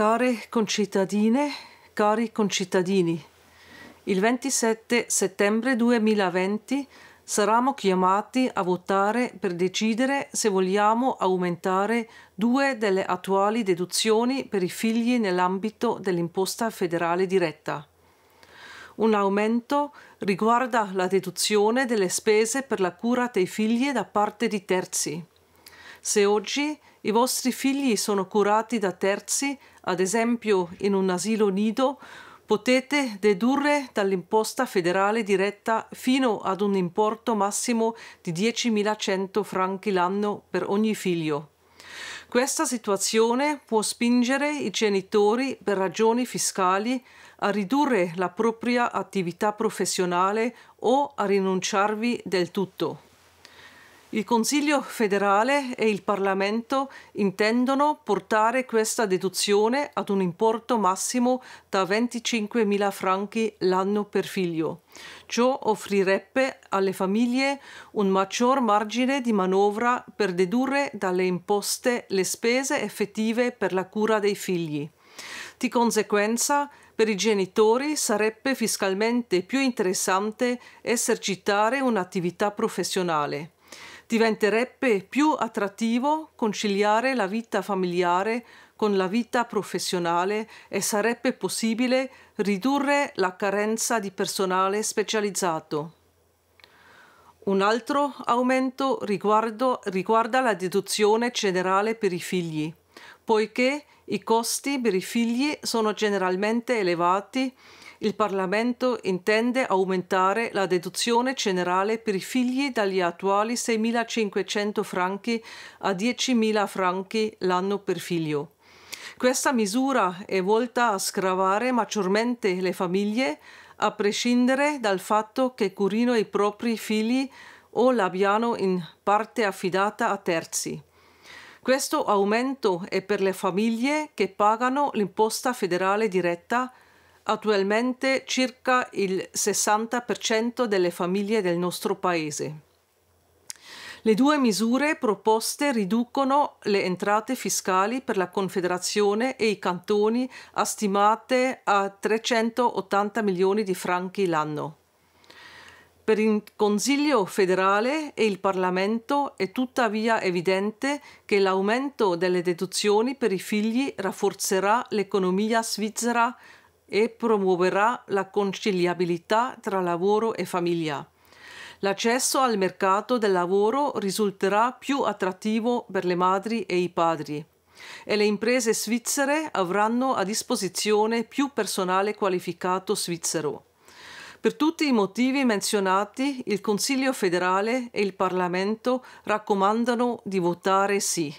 Care concittadine, cari concittadini, il 27 settembre 2020 saremo chiamati a votare per decidere se vogliamo aumentare due delle attuali deduzioni per i figli nell'ambito dell'imposta federale diretta. Un aumento riguarda la deduzione delle spese per la cura dei figli da parte di terzi. Se oggi i vostri figli sono curati da terzi, ad esempio in un asilo nido, potete dedurre dall'imposta federale diretta fino ad un importo massimo di 10.100 franchi l'anno per ogni figlio. Questa situazione può spingere i genitori per ragioni fiscali a ridurre la propria attività professionale o a rinunciarvi del tutto. Il Consiglio federale e il Parlamento intendono portare questa deduzione ad un importo massimo da 25.000 franchi l'anno per figlio. Ciò offrirebbe alle famiglie un maggior margine di manovra per dedurre dalle imposte le spese effettive per la cura dei figli. Di conseguenza, per i genitori sarebbe fiscalmente più interessante esercitare un'attività professionale diventerebbe più attrattivo conciliare la vita familiare con la vita professionale e sarebbe possibile ridurre la carenza di personale specializzato. Un altro aumento riguardo, riguarda la deduzione generale per i figli, poiché i costi per i figli sono generalmente elevati il Parlamento intende aumentare la deduzione generale per i figli dagli attuali 6.500 franchi a 10.000 franchi l'anno per figlio. Questa misura è volta a scravare maggiormente le famiglie, a prescindere dal fatto che curino i propri figli o l'abbiano in parte affidata a terzi. Questo aumento è per le famiglie che pagano l'imposta federale diretta attualmente circa il 60% delle famiglie del nostro paese. Le due misure proposte riducono le entrate fiscali per la Confederazione e i cantoni a stimate a 380 milioni di franchi l'anno. Per il Consiglio federale e il Parlamento è tuttavia evidente che l'aumento delle deduzioni per i figli rafforzerà l'economia svizzera e promuoverà la conciliabilità tra lavoro e famiglia. L'accesso al mercato del lavoro risulterà più attrattivo per le madri e i padri e le imprese svizzere avranno a disposizione più personale qualificato svizzero. Per tutti i motivi menzionati, il Consiglio federale e il Parlamento raccomandano di votare sì.